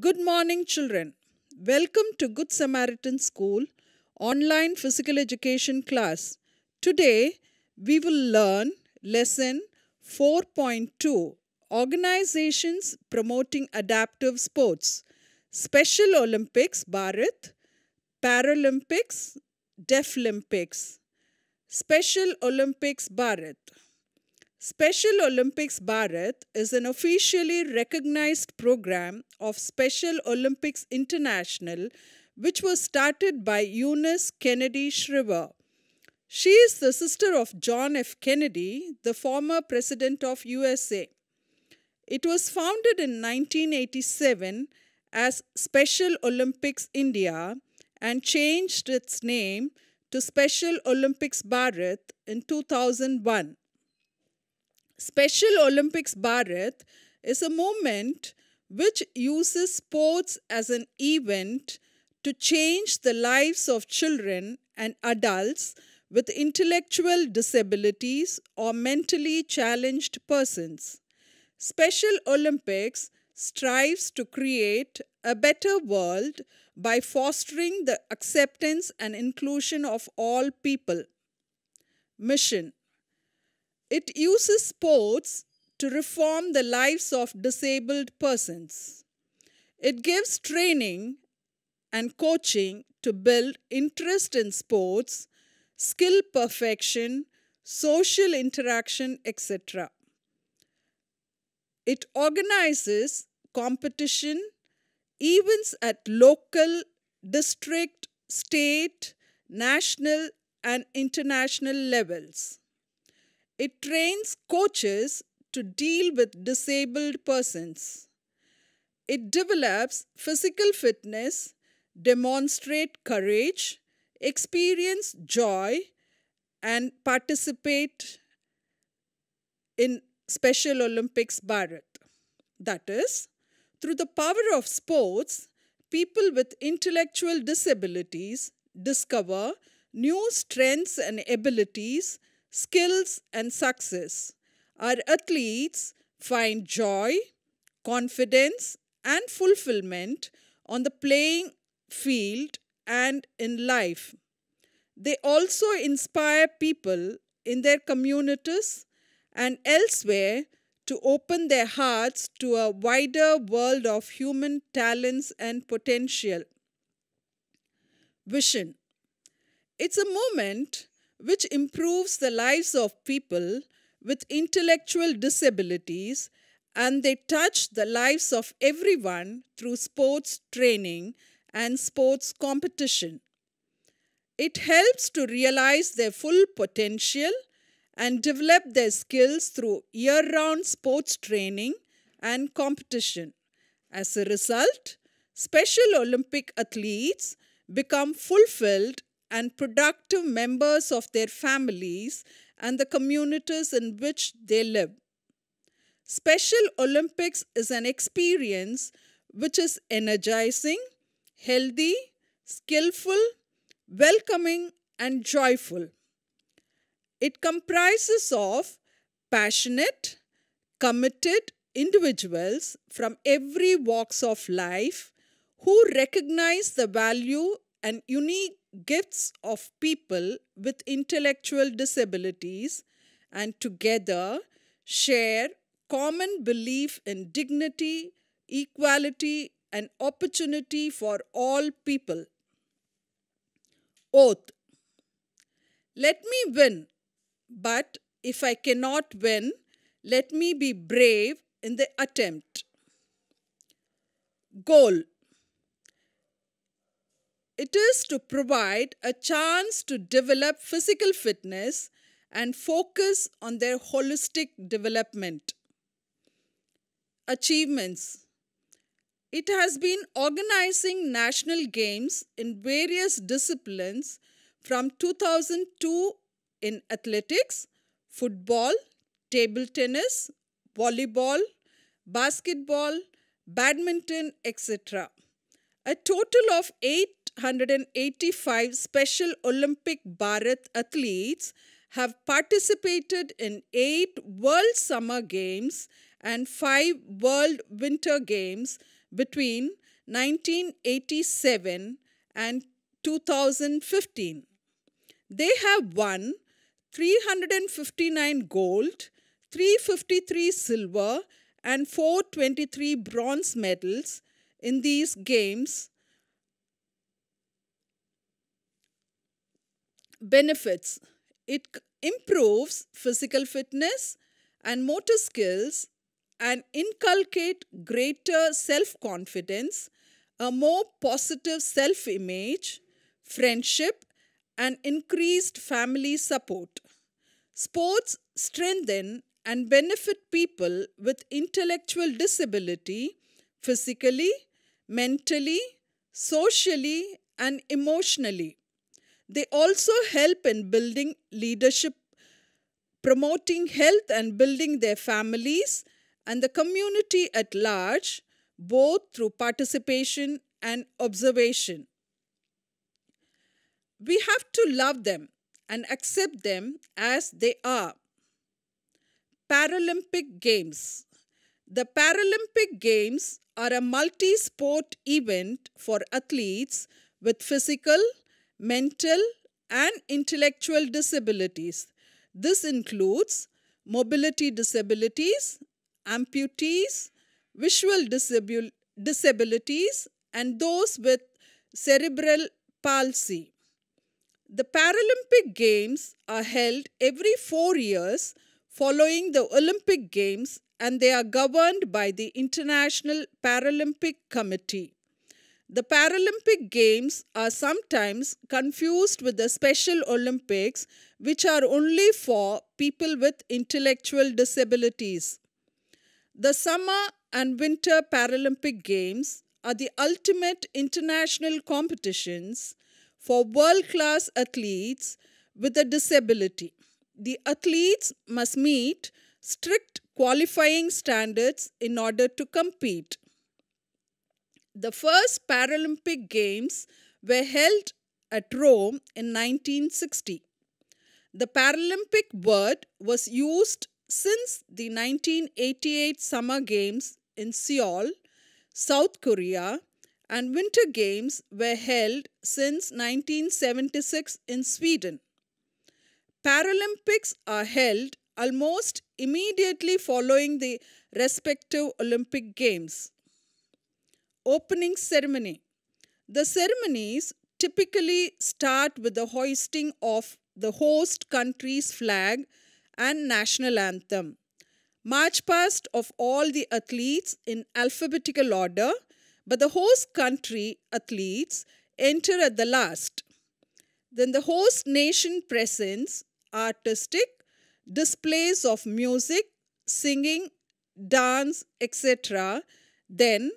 Good morning, children. Welcome to Good Samaritan School online physical education class. Today, we will learn lesson 4.2 Organizations Promoting Adaptive Sports, Special Olympics, Bharat, Paralympics, Deaflympics. Special Olympics, Bharat. Special Olympics Bharat is an officially recognized program of Special Olympics International, which was started by Eunice Kennedy Shriver. She is the sister of John F. Kennedy, the former president of USA. It was founded in 1987 as Special Olympics India and changed its name to Special Olympics Bharat in 2001. Special Olympics Bharat is a moment which uses sports as an event to change the lives of children and adults with intellectual disabilities or mentally challenged persons. Special Olympics strives to create a better world by fostering the acceptance and inclusion of all people. Mission it uses sports to reform the lives of disabled persons. It gives training and coaching to build interest in sports, skill perfection, social interaction, etc. It organizes competition, events at local, district, state, national, and international levels. It trains coaches to deal with disabled persons. It develops physical fitness, demonstrate courage, experience joy, and participate in Special Olympics Bharat. That is, through the power of sports, people with intellectual disabilities discover new strengths and abilities skills, and success. Our athletes find joy, confidence, and fulfillment on the playing field and in life. They also inspire people in their communities and elsewhere to open their hearts to a wider world of human talents and potential. Vision. It's a moment which improves the lives of people with intellectual disabilities and they touch the lives of everyone through sports training and sports competition. It helps to realize their full potential and develop their skills through year-round sports training and competition. As a result, Special Olympic athletes become fulfilled and productive members of their families and the communities in which they live. Special Olympics is an experience which is energizing, healthy, skillful, welcoming, and joyful. It comprises of passionate, committed individuals from every walks of life who recognize the value and unique gifts of people with intellectual disabilities and together share common belief in dignity, equality, and opportunity for all people. Oath Let me win, but if I cannot win, let me be brave in the attempt. Goal it is to provide a chance to develop physical fitness and focus on their holistic development. Achievements It has been organizing national games in various disciplines from 2002 in athletics, football, table tennis, volleyball, basketball, badminton, etc. A total of 885 Special Olympic Bharat athletes have participated in 8 World Summer Games and 5 World Winter Games between 1987 and 2015. They have won 359 gold, 353 silver, and 423 bronze medals in these games benefits. It improves physical fitness and motor skills and inculcate greater self-confidence, a more positive self-image, friendship and increased family support. Sports strengthen and benefit people with intellectual disability physically mentally, socially, and emotionally. They also help in building leadership, promoting health and building their families and the community at large, both through participation and observation. We have to love them and accept them as they are. Paralympic Games. The Paralympic Games are a multi sport event for athletes with physical, mental, and intellectual disabilities. This includes mobility disabilities, amputees, visual disabil disabilities, and those with cerebral palsy. The Paralympic Games are held every four years following the Olympic Games and they are governed by the International Paralympic Committee. The Paralympic Games are sometimes confused with the Special Olympics, which are only for people with intellectual disabilities. The Summer and Winter Paralympic Games are the ultimate international competitions for world class athletes with a disability. The athletes must meet strict qualifying standards in order to compete. The first Paralympic Games were held at Rome in 1960. The Paralympic word was used since the 1988 Summer Games in Seoul, South Korea, and Winter Games were held since 1976 in Sweden. Paralympics are held almost immediately following the respective Olympic Games. Opening ceremony. The ceremonies typically start with the hoisting of the host country's flag and national anthem. March past of all the athletes in alphabetical order, but the host country athletes enter at the last. Then the host nation presents artistic, displays of music, singing, dance, etc., then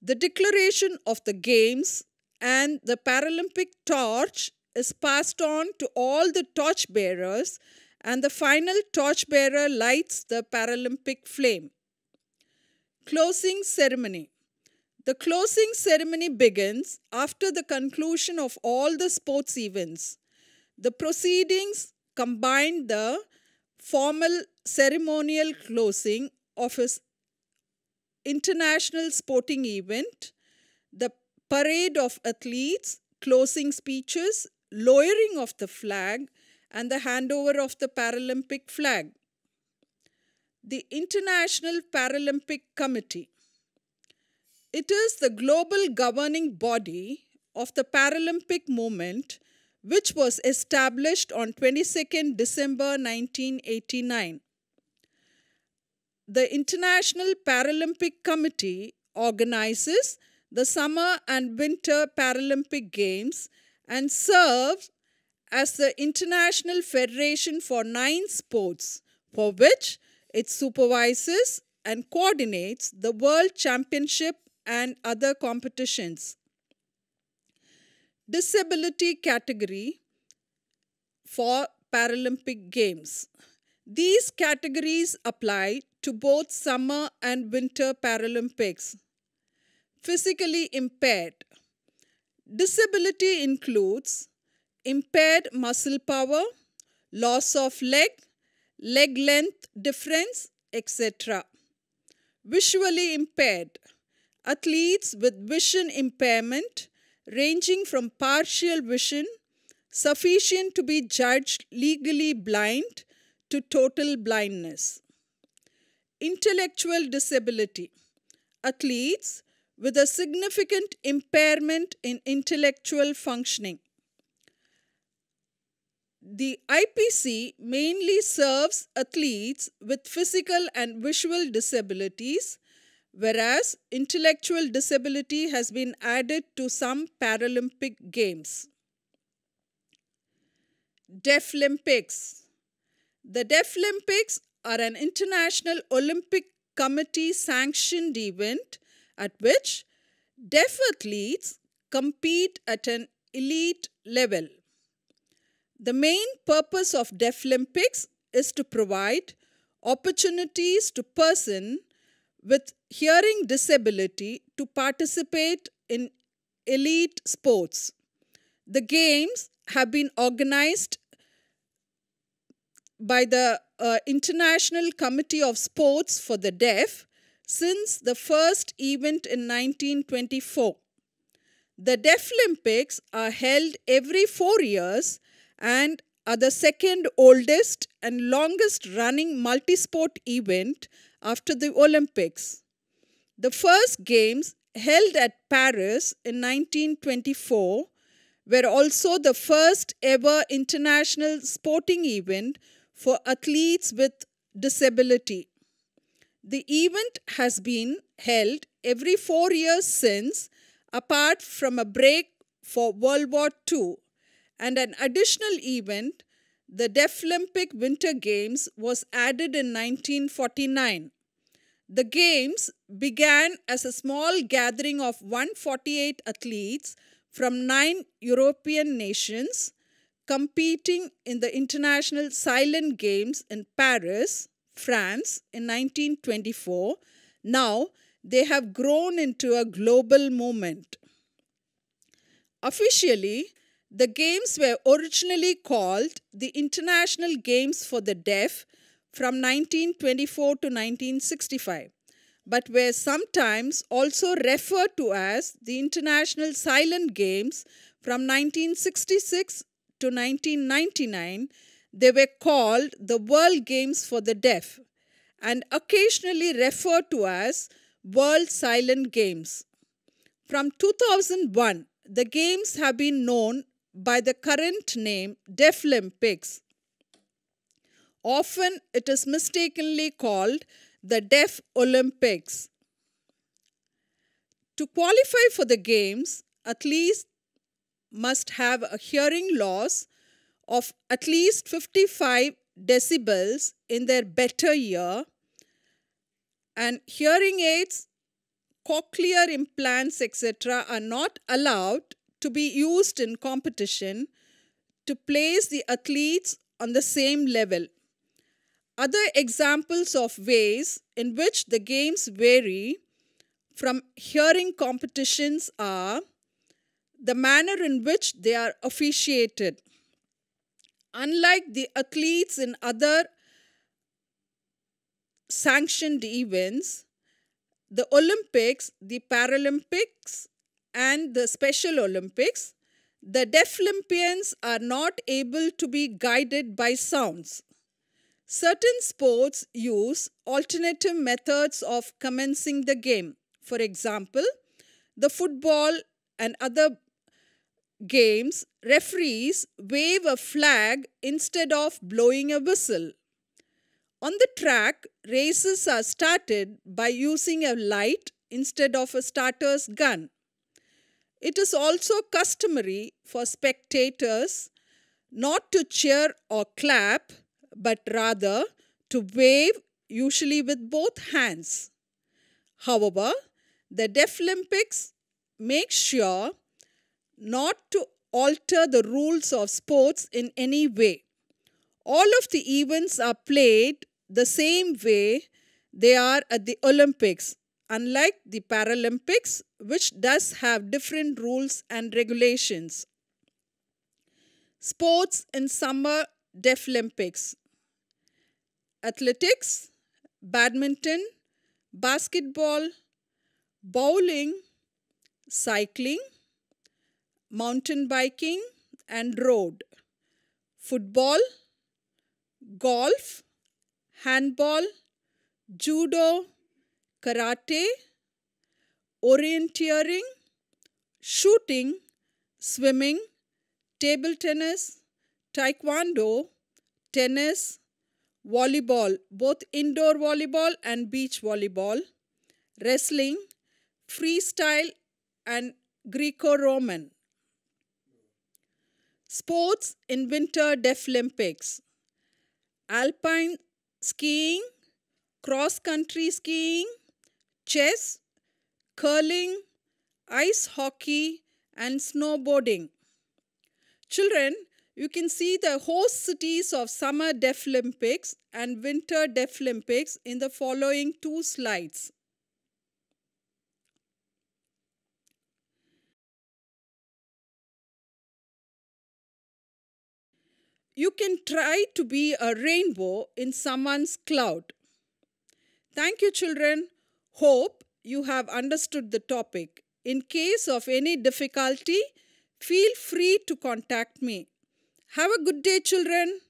the declaration of the games and the Paralympic torch is passed on to all the torch bearers and the final torch bearer lights the Paralympic flame. Closing ceremony. The closing ceremony begins after the conclusion of all the sports events. The proceedings combine the formal ceremonial closing of his international sporting event, the parade of athletes, closing speeches, lowering of the flag, and the handover of the Paralympic flag. The International Paralympic Committee. It is the global governing body of the Paralympic movement which was established on 22nd December 1989. The International Paralympic Committee organizes the Summer and Winter Paralympic Games and serves as the International Federation for nine sports, for which it supervises and coordinates the World Championship and other competitions disability category for Paralympic Games. These categories apply to both summer and winter Paralympics. Physically impaired. Disability includes impaired muscle power, loss of leg, leg length difference, etc. Visually impaired. Athletes with vision impairment ranging from partial vision, sufficient to be judged legally blind, to total blindness. Intellectual disability. Athletes with a significant impairment in intellectual functioning. The IPC mainly serves athletes with physical and visual disabilities whereas intellectual disability has been added to some Paralympic Games. Deaflympics. The Deaflympics are an international Olympic committee sanctioned event at which deaf athletes compete at an elite level. The main purpose of Deaflympics is to provide opportunities to persons with hearing disability to participate in elite sports. The games have been organized by the uh, International Committee of Sports for the Deaf since the first event in 1924. The Deaflympics are held every four years and are the second oldest and longest running multisport event after the Olympics. The first games held at Paris in 1924 were also the first ever international sporting event for athletes with disability. The event has been held every four years since, apart from a break for World War II. And an additional event, the Deaflympic Winter Games, was added in 1949. The games began as a small gathering of 148 athletes from nine European nations competing in the International Silent Games in Paris, France in 1924. Now they have grown into a global movement. Officially, the games were originally called the International Games for the Deaf from 1924 to 1965, but were sometimes also referred to as the International Silent Games from 1966 to 1999. They were called the World Games for the Deaf and occasionally referred to as World Silent Games. From 2001, the games have been known by the current name Deaflympics Often it is mistakenly called the Deaf Olympics. To qualify for the games, athletes must have a hearing loss of at least 55 decibels in their better ear and hearing aids, cochlear implants, etc. are not allowed to be used in competition to place the athletes on the same level. Other examples of ways in which the games vary from hearing competitions are the manner in which they are officiated. Unlike the athletes in other sanctioned events, the Olympics, the Paralympics, and the Special Olympics, the Deaflympians are not able to be guided by sounds. Certain sports use alternative methods of commencing the game. For example, the football and other games, referees wave a flag instead of blowing a whistle. On the track, races are started by using a light instead of a starter's gun. It is also customary for spectators not to cheer or clap but rather to wave usually with both hands. However, the Deaflympics make sure not to alter the rules of sports in any way. All of the events are played the same way they are at the Olympics, unlike the Paralympics, which does have different rules and regulations. Sports in Summer Deaflympics athletics, badminton, basketball, bowling, cycling, mountain biking and road, football, golf, handball, judo, karate, orienteering, shooting, swimming, table tennis, taekwondo, tennis, volleyball, both indoor volleyball and beach volleyball, wrestling, freestyle, and Greco Roman. Sports in Winter Deaflympics, alpine skiing, cross country skiing, chess, curling, ice hockey, and snowboarding. Children, you can see the host cities of Summer Deaflympics and Winter Deaflympics in the following two slides. You can try to be a rainbow in someone's cloud. Thank you children. Hope you have understood the topic. In case of any difficulty, feel free to contact me. Have a good day, children.